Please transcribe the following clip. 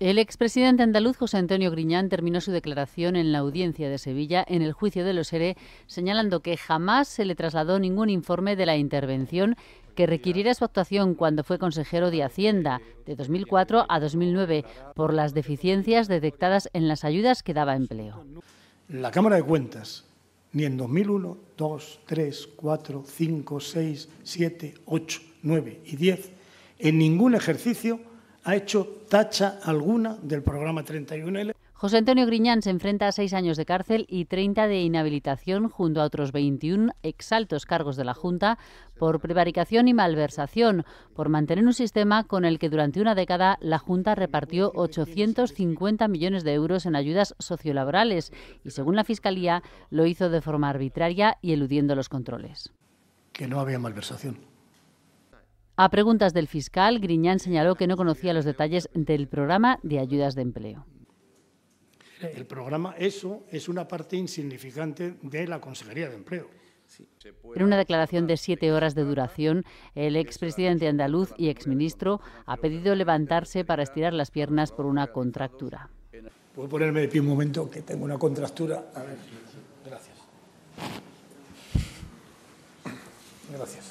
El expresidente andaluz José Antonio Griñán terminó su declaración en la audiencia de Sevilla en el juicio de los ERE, señalando que jamás se le trasladó ningún informe de la intervención que requiriera su actuación cuando fue consejero de Hacienda de 2004 a 2009 por las deficiencias detectadas en las ayudas que daba empleo. La Cámara de Cuentas, ni en 2001, 2, 3, 4, 5, 6, 7, 8, 9 y 10, en ningún ejercicio ha hecho tacha alguna del programa 31L. José Antonio Griñán se enfrenta a seis años de cárcel y 30 de inhabilitación junto a otros 21 exaltos cargos de la Junta por prevaricación y malversación, por mantener un sistema con el que durante una década la Junta repartió 850 millones de euros en ayudas sociolaborales y, según la Fiscalía, lo hizo de forma arbitraria y eludiendo los controles. Que no había malversación. A preguntas del fiscal, Griñán señaló que no conocía los detalles del programa de ayudas de empleo. El programa ESO es una parte insignificante de la Consejería de Empleo. En una declaración de siete horas de duración, el expresidente andaluz y exministro ha pedido levantarse para estirar las piernas por una contractura. ¿Puedo ponerme de pie un momento que tengo una contractura? A gracias. Gracias.